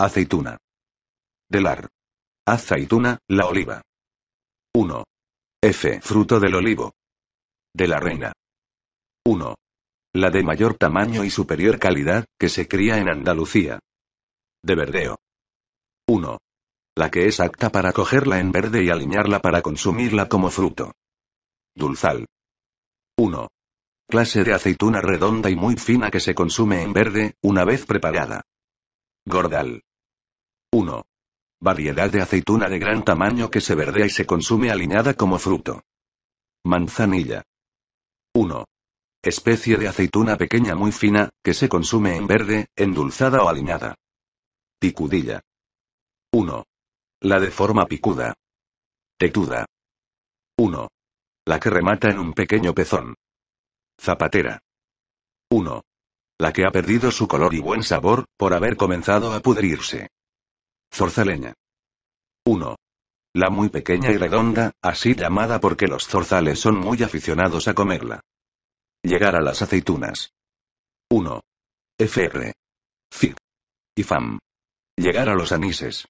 Aceituna. Delar. Aceituna, la oliva. 1. F. Fruto del olivo. De la reina. 1. La de mayor tamaño y superior calidad, que se cría en Andalucía. De verdeo. 1. La que es apta para cogerla en verde y alinearla para consumirla como fruto. Dulzal. 1. Clase de aceituna redonda y muy fina que se consume en verde, una vez preparada. Gordal. 1. Variedad de aceituna de gran tamaño que se verdea y se consume alineada como fruto. Manzanilla. 1. Especie de aceituna pequeña muy fina, que se consume en verde, endulzada o alineada. Picudilla. 1. La de forma picuda. Tetuda. 1. La que remata en un pequeño pezón. Zapatera. 1. La que ha perdido su color y buen sabor, por haber comenzado a pudrirse. Zorzaleña. 1. La muy pequeña y redonda, así llamada porque los zorzales son muy aficionados a comerla. Llegar a las aceitunas. 1. FR. Y FAM. Llegar a los anises.